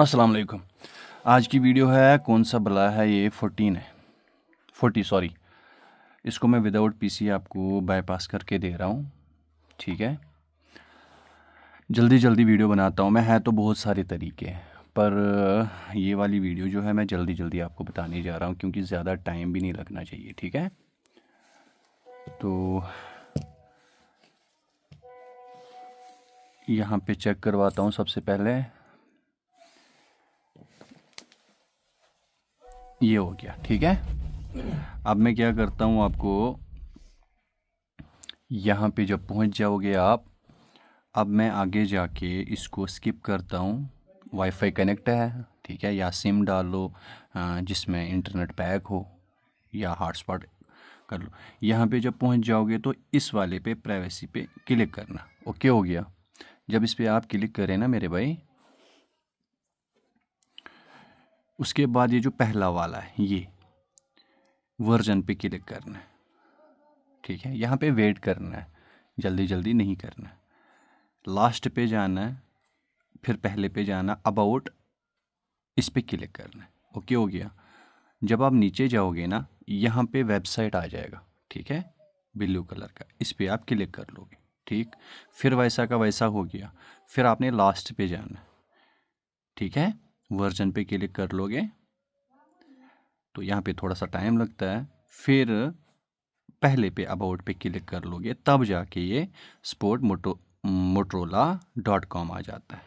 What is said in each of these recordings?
अस्सलाम वालेकुम आज की वीडियो है कौन सा बला है ये फोर्टीन है फोर्टी सॉरी इसको मैं विदाउट पीसी आपको बाईपास करके दे रहा हूँ ठीक है जल्दी जल्दी वीडियो बनाता हूँ मैं है तो बहुत सारे तरीके हैं पर ये वाली वीडियो जो है मैं जल्दी जल्दी आपको बताने जा रहा हूँ क्योंकि ज़्यादा टाइम भी नहीं लगना चाहिए ठीक है तो यहाँ पे चेक करवाता हूँ सबसे पहले ये हो गया ठीक है अब मैं क्या करता हूँ आपको यहाँ पे जब पहुँच जाओगे आप अब मैं आगे जाके इसको स्किप करता हूँ वाईफाई कनेक्ट है ठीक है या सिम डाल लो जिसमें इंटरनेट पैक हो या हॉटस्पॉट कर लो यहाँ पे जब पहुँच जाओगे तो इस वाले पे प्राइवेसी पे क्लिक करना ओके हो गया जब इस पर आप क्लिक करें ना मेरे भाई उसके बाद ये जो पहला वाला है ये वर्जन पे क्लिक करना है ठीक है यहाँ पे वेट करना है जल्दी जल्दी नहीं करना लास्ट पे जाना है फिर पहले पे जाना अबाउट इस पर क्लिक करना है ओके हो गया जब आप नीचे जाओगे ना यहाँ पे वेबसाइट आ जाएगा ठीक है ब्लू कलर का इस पर आप क्लिक कर लोगे ठीक फिर वैसा का वैसा हो गया फिर आपने लास्ट पे जाना ठीक है वर्जन पे क्लिक कर लोगे तो यहाँ पे थोड़ा सा टाइम लगता है फिर पहले पे अबाउट पे क्लिक कर लोगे तब जाके ये support moto Motorola dot com आ जाता है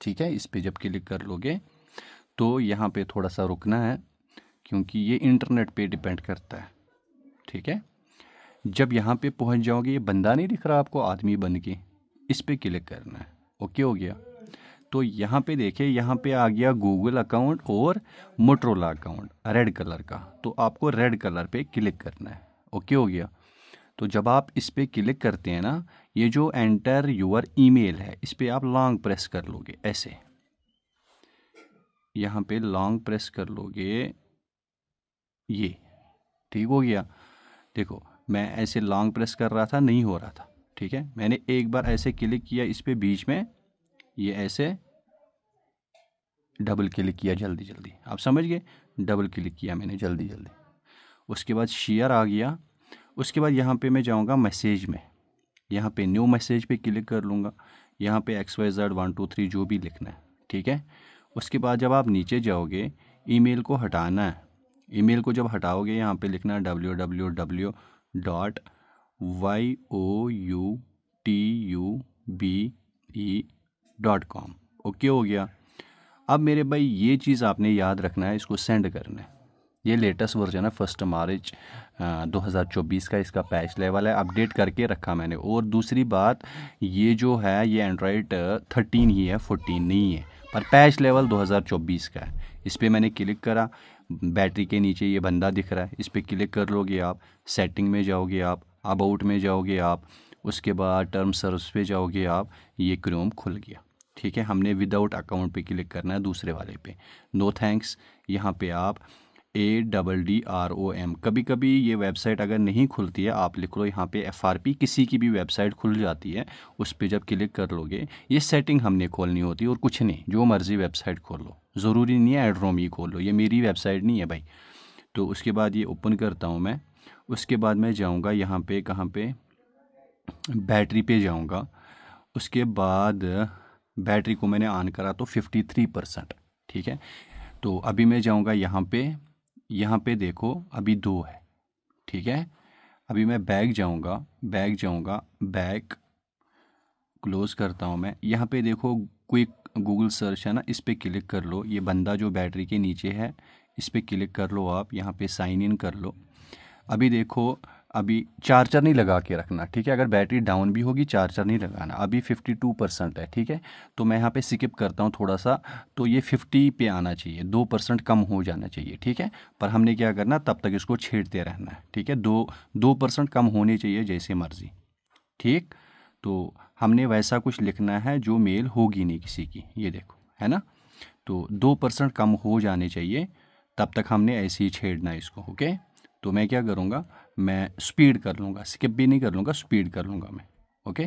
ठीक है इस पर जब क्लिक कर लोगे तो यहाँ पे थोड़ा सा रुकना है क्योंकि ये इंटरनेट पे डिपेंड करता है ठीक है जब यहाँ पे पहुँच जाओगे ये बंदा नहीं दिख रहा आपको आदमी बन के इस पर क्लिक करना है ओके हो गया तो यहाँ पे देखिए यहाँ पे आ गया गूगल अकाउंट और मोटरोला अकाउंट रेड कलर का तो आपको रेड कलर पे क्लिक करना है ओके हो गया तो जब आप इस पर क्लिक करते हैं ना ये जो एंटर योर ईमेल है इस पर आप लॉन्ग प्रेस कर लोगे ऐसे यहाँ पे लॉन्ग प्रेस कर लोगे ये ठीक हो गया देखो मैं ऐसे लॉन्ग प्रेस कर रहा था नहीं हो रहा था ठीक है मैंने एक बार ऐसे क्लिक किया इस पर बीच में ये ऐसे डबल क्लिक किया जल्दी जल्दी आप समझ गए डबल क्लिक किया मैंने जल्दी जल्दी उसके बाद शेयर आ गया उसके बाद यहाँ पे मैं जाऊँगा मैसेज में यहाँ पे न्यू मैसेज पे क्लिक कर लूँगा यहाँ पे X Y Z one two three जो भी लिखना है ठीक है उसके बाद जब आप नीचे जाओगे ईमेल को हटाना है ईमेल को जब हटाओगे यहाँ पे लिखना है W W W dot Y O U T U B E dot com okay हो गया अब मेरे भाई ये चीज़ आपने याद रखना है इसको सेंड करना है ये लेटेस्ट वर्जन है फर्स्ट मार्च 2024 का इसका पैच लेवल है अपडेट करके रखा मैंने और दूसरी बात ये जो है ये एंड्रॉयड 13 ही है 14 नहीं है पर पैच लेवल 2024 का है इस पर मैंने क्लिक करा बैटरी के नीचे ये बंदा दिख रहा है इस पर क्लिक कर लोगे आप सेटिंग में जाओगे आप अबाउट में जाओगे आप उसके बाद टर्म सर्विस पे जाओगे आप ये क्रोम खुल गया ठीक है हमने विदाउट अकाउंट पे क्लिक करना है दूसरे वाले पे नो थैंक्स यहाँ पे आप A double D R O M कभी कभी ये वेबसाइट अगर नहीं खुलती है आप लिख लो यहाँ पे एफ आर पी किसी की भी वेबसाइट खुल जाती है उस पर जब क्लिक कर लोगे ये सेटिंग हमने खोलनी होती है और कुछ नहीं जो मर्ज़ी वेबसाइट खोल लो ज़रूरी नहीं है एड्रोम ही खोल लो ये मेरी वेबसाइट नहीं है भाई तो उसके बाद ये ओपन करता हूँ मैं उसके बाद मैं जाऊँगा यहाँ पे कहाँ पे बैटरी पे जाऊँगा उसके बाद बैटरी को मैंने ऑन करा तो फिफ्टी थ्री परसेंट ठीक है तो अभी मैं जाऊँगा यहाँ पे यहाँ पे देखो अभी दो है ठीक है अभी मैं बैग जाऊँगा बैग जाऊँगा बैग क्लोज़ करता हूँ मैं यहाँ पे देखो क्विक गूगल सर्च है ना इस पर क्लिक कर लो ये बंदा जो बैटरी के नीचे है इस पर क्लिक कर लो आप यहाँ पे साइन इन कर लो अभी देखो अभी चार्जर नहीं लगा के रखना ठीक है अगर बैटरी डाउन भी होगी चार्जर नहीं लगाना अभी 52 परसेंट है ठीक है तो मैं यहाँ पे स्किप करता हूँ थोड़ा सा तो ये 50 पे आना चाहिए दो परसेंट कम हो जाना चाहिए ठीक है पर हमने क्या करना तब तक इसको छेड़ते रहना है ठीक है दो दो परसेंट कम होने चाहिए जैसे मर्ज़ी ठीक तो हमने वैसा कुछ लिखना है जो मेल होगी नहीं किसी की ये देखो है ना तो दो परसेंट कम हो जाने चाहिए तब तक हमने ऐसे ही छेड़ना है इसको ओके तो मैं क्या करूँगा मैं स्पीड कर लूँगा स्किप भी नहीं कर लूँगा स्पीड कर लूँगा मैं ओके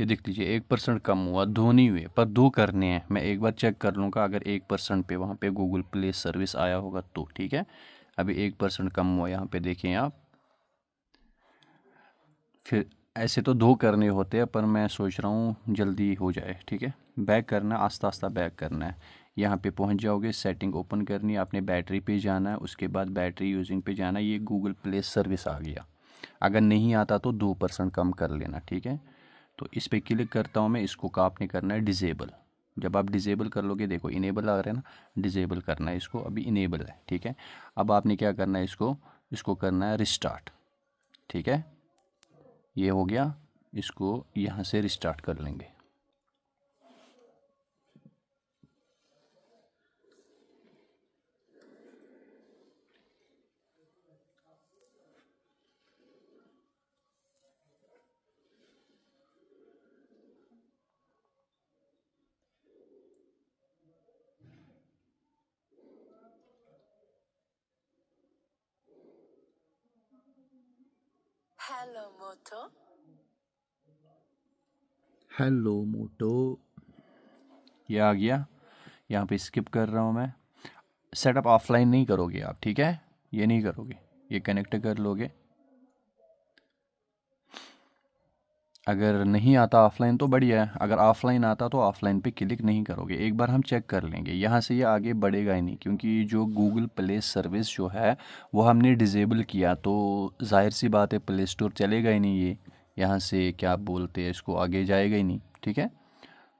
ये देख लीजिए एक परसेंट कम हुआ दो नहीं हुए पर दो करने हैं मैं एक बार चेक कर लूँगा अगर एक परसेंट पे वहाँ पे गूगल प्ले सर्विस आया होगा तो ठीक है अभी एक परसेंट कम हुआ यहाँ पे देखें आप फिर ऐसे तो दो करने होते हैं पर मैं सोच रहा हूँ जल्दी हो जाए ठीक है बैक करना आस्ता आस्ता बैक करना है यहाँ पे पहुँच जाओगे सेटिंग ओपन करनी आपने बैटरी पे जाना है उसके बाद बैटरी यूजिंग पे जाना ये गूगल प्ले सर्विस आ गया अगर नहीं आता तो दो परसेंट कम कर लेना ठीक है तो इस पर क्लिक करता हूँ मैं इसको का आपने करना है डिजेबल जब आप डिजेबल कर लोगे देखो इनेबल आ रहा है ना डिजेबल करना है इसको अभी इनेबल है ठीक है अब आपने क्या करना है इसको इसको करना है रिस्टार्ट ठीक है ये हो गया इसको यहाँ से रिस्टार्ट कर लेंगे हेलो मोटो हेलो मोटो ये आ गया यहाँ पे स्किप कर रहा हूँ मैं सेटअप ऑफलाइन नहीं करोगे आप ठीक है ये नहीं करोगे ये कनेक्ट कर लोगे अगर नहीं आता ऑफलाइन तो बढ़िया है अगर ऑफलाइन आता तो ऑफलाइन पे क्लिक नहीं करोगे एक बार हम चेक कर लेंगे यहाँ से ये यह आगे बढ़ेगा ही नहीं क्योंकि जो गूगल प्ले सर्विस जो है वो हमने डिजेबल किया तो जाहिर सी बात है प्ले स्टोर चलेगा ही नहीं ये यहाँ से क्या बोलते हैं इसको आगे जाएगा ही नहीं ठीक है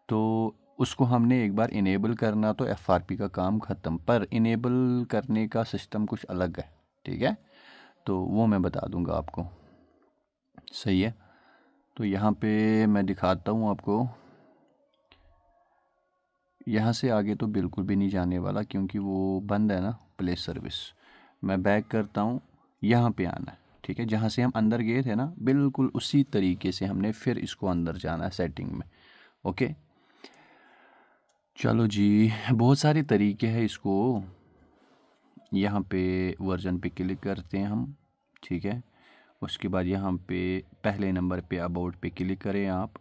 तो उसको हमने एक बार इनेबल करना तो एफ का काम ख़त्म पर इनेबल करने का सिस्टम कुछ अलग है ठीक है तो वो मैं बता दूँगा आपको सही है तो यहाँ पे मैं दिखाता हूँ आपको यहाँ से आगे तो बिल्कुल भी नहीं जाने वाला क्योंकि वो बंद है ना प्लेस सर्विस मैं बैक करता हूँ यहाँ पे आना है ठीक है जहाँ से हम अंदर गए थे ना बिल्कुल उसी तरीके से हमने फिर इसको अंदर जाना है सेटिंग में ओके चलो जी बहुत सारे तरीके हैं इसको यहाँ पे वर्जन पे क्लिक करते हैं हम ठीक है उसके बाद यहाँ पे पहले नंबर पे अबाउट पे क्लिक करें आप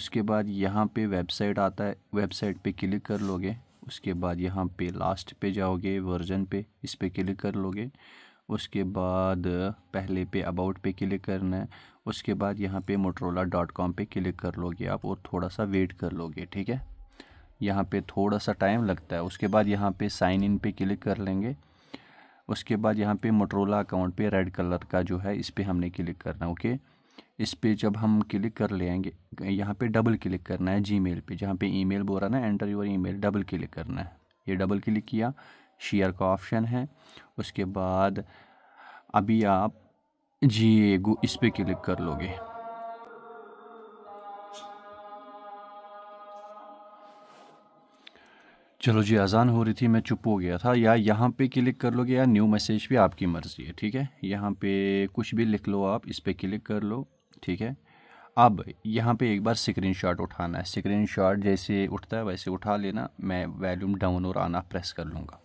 उसके बाद यहाँ पे वेबसाइट आता है वेबसाइट पे क्लिक कर लोगे उसके बाद यहाँ पे लास्ट पे जाओगे वर्जन पे इस पर क्लिक कर लोगे उसके बाद पहले पे अबाउट पे क्लिक करना है उसके बाद यहाँ पे मोटरोला डॉट कॉम पर क्लिक कर लोगे आप और थोड़ा सा वेट कर लोगे ठीक है यहाँ पे थोड़ा सा टाइम लगता है उसके बाद यहाँ पे साइन इन पे क्लिक कर लेंगे उसके बाद यहाँ पे मोटरोला अकाउंट पे रेड कलर का जो है इस पर हमने क्लिक करना है ओके इस पर जब हम क्लिक कर लेंगे यहाँ पे डबल क्लिक करना है जी मेल पर जहाँ पे ईमेल बोल रहा ना enter your email double click करना है ये डबल क्लिक किया शेयर का ऑप्शन है उसके बाद अभी आप जी गो इस पर क्लिक कर लोगे चलो जी अजान हो रही थी मैं चुप हो गया था या यहाँ पे क्लिक कर लोगे या न्यू मैसेज भी आपकी मर्ज़ी है ठीक है यहाँ पे कुछ भी लिख लो आप इस पर क्लिक कर लो ठीक है अब यहाँ पे एक बार स्क्रीनशॉट उठाना है स्क्रीनशॉट जैसे उठता है वैसे उठा लेना मैं वैल्यूम डाउन और आना प्रेस कर लूँगा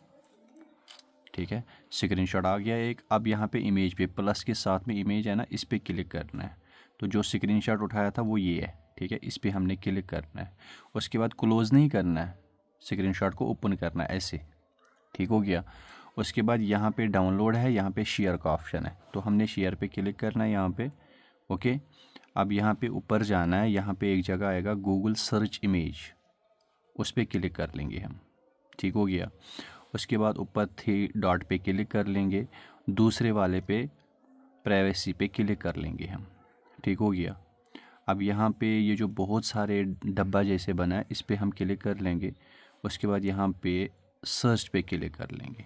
ठीक है स्क्रीनशॉट आ गया एक अब यहाँ पे इमेज पे प्लस के साथ में इमेज है ना इस पर क्लिक करना है तो जो स्क्रीनशॉट उठाया था वो ये है ठीक है इस पर हमने क्लिक करना है उसके बाद क्लोज़ नहीं करना है शॉट को ओपन करना है ऐसे ठीक हो गया उसके बाद यहाँ पे डाउनलोड है यहाँ पे शेयर का ऑप्शन है तो हमने शेयर पे क्लिक करना है यहाँ पे ओके अब यहाँ पे ऊपर जाना है यहाँ पे एक जगह आएगा गूगल सर्च इमेज उस पर क्लिक कर लेंगे हम ठीक हो गया उसके बाद ऊपर थ्री डॉट पे क्लिक कर लेंगे दूसरे वाले पे प्राइवेसी पे क्लिक कर लेंगे हम ठीक हो गया अब यहाँ पे ये जो बहुत सारे डब्बा जैसे बना है इस पर हम क्लिक कर लेंगे उसके बाद यहाँ पे सर्च पे क्लिक कर लेंगे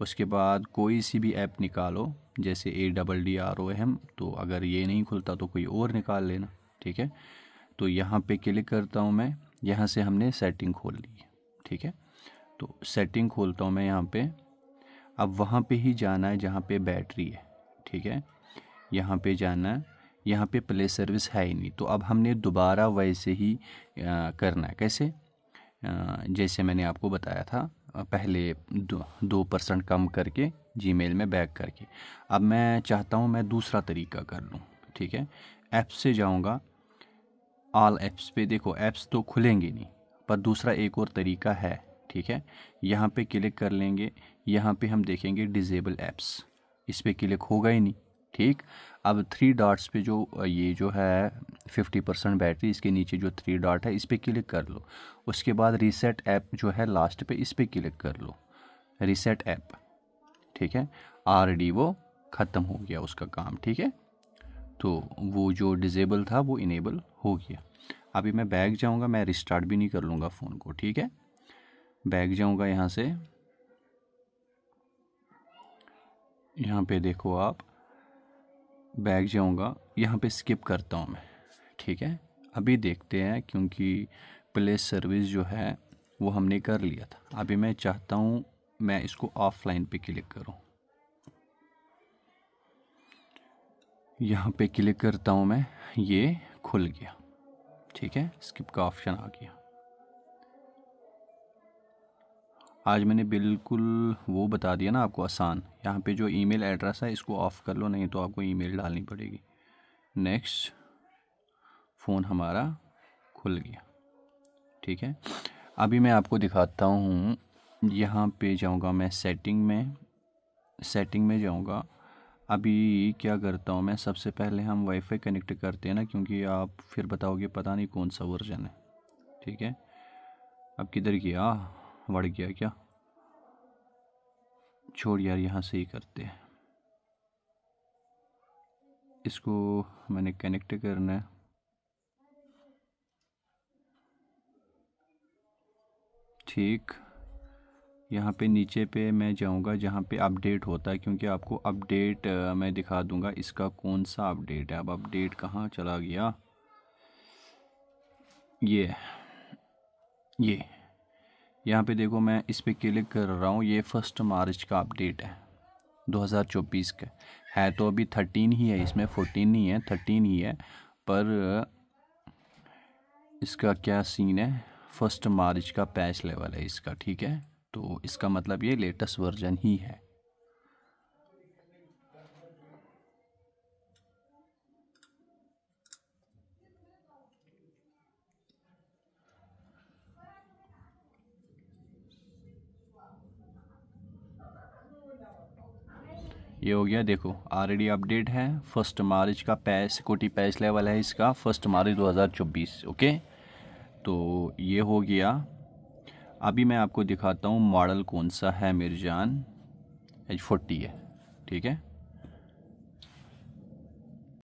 उसके बाद कोई सी भी ऐप निकालो जैसे A double D R O M तो अगर ये नहीं खुलता तो कोई और निकाल लेना ठीक है तो यहाँ पे क्लिक करता हूँ मैं यहाँ से हमने सेटिंग खोल ली ठीक है तो सेटिंग खोलता हूँ मैं यहाँ पे अब वहाँ पे ही जाना है जहाँ पे बैटरी है ठीक है यहाँ पे जाना है यहाँ पे प्ले सर्विस है ही नहीं तो अब हमने दोबारा वैसे ही आ, करना है कैसे जैसे मैंने आपको बताया था पहले दो दो परसेंट कम करके जीमेल में बैक करके अब मैं चाहता हूँ मैं दूसरा तरीका कर लूँ ठीक है ऐप्स से जाऊँगा आल ऐप्स पे देखो ऐप्स तो खुलेंगे नहीं पर दूसरा एक और तरीका है ठीक है यहाँ पे क्लिक कर लेंगे यहाँ पे हम देखेंगे डिजेबल ऐप्स इस पर क्लिक होगा ही नहीं ठीक अब थ्री डॉट्स पे जो ये जो है फिफ्टी परसेंट बैटरी इसके नीचे जो थ्री डॉट है इस पर क्लिक कर लो उसके बाद रीसेट ऐप जो है लास्ट पे इस पर क्लिक कर लो रीसेट ऐप ठीक है आर डी वो ख़त्म हो गया उसका काम ठीक है तो वो जो डिजेबल था वो इनेबल हो गया अभी मैं बैग जाऊँगा मैं रिस्टार्ट भी नहीं कर लूँगा फ़ोन को ठीक है बैग जाऊँगा यहाँ से यहाँ पे देखो आप बैग जाऊँगा यहाँ पे स्किप करता हूँ मैं ठीक है अभी देखते हैं क्योंकि प्लेस सर्विस जो है वो हमने कर लिया था अभी मैं चाहता हूँ मैं इसको ऑफलाइन पे क्लिक करूँ यहाँ पे क्लिक करता हूँ मैं ये खुल गया ठीक है स्किप का ऑप्शन आ गया आज मैंने बिल्कुल वो बता दिया ना आपको आसान यहाँ पे जो ईमेल एड्रेस है इसको ऑफ़ कर लो नहीं तो आपको ईमेल डालनी पड़ेगी नेक्स्ट फ़ोन हमारा खुल गया ठीक है अभी मैं आपको दिखाता हूँ यहाँ पे जाऊँगा मैं सेटिंग में सेटिंग में जाऊँगा अभी क्या करता हूँ मैं सबसे पहले हम वाईफाई कनेक्ट करते हैं ना क्योंकि आप फिर बताओगे पता नहीं कौन सा वर्जन है ठीक है अब किधर गया बढ़ गया क्या छोड़ यार यहाँ से ही करते हैं इसको मैंने कनेक्ट करना है ठीक यहाँ पे नीचे पे मैं जाऊँगा जहाँ पे अपडेट होता है क्योंकि आपको अपडेट मैं दिखा दूँगा इसका कौन सा अपडेट है अब अपडेट कहाँ चला गया ये ये यहाँ पे देखो मैं इस पर क्लिक कर रहा हूँ ये फर्स्ट मार्च का अपडेट है 2024 का है तो अभी थर्टीन ही है इसमें फोटीन नहीं है थर्टीन ही है पर इसका क्या सीन है फर्स्ट मार्च का पैच लेवल है इसका ठीक है तो इसका मतलब ये लेटेस्ट वर्जन ही है ये हो गया देखो ऑलरेडी अपडेट है फर्स्ट मार्च का पैस सिक्योरिटी पैस लेवल है इसका फर्स्ट मार्च 2024 ओके तो ये हो गया अभी मैं आपको दिखाता हूँ मॉडल कौन सा है मेरी जान एच फोर्टी है ठीक है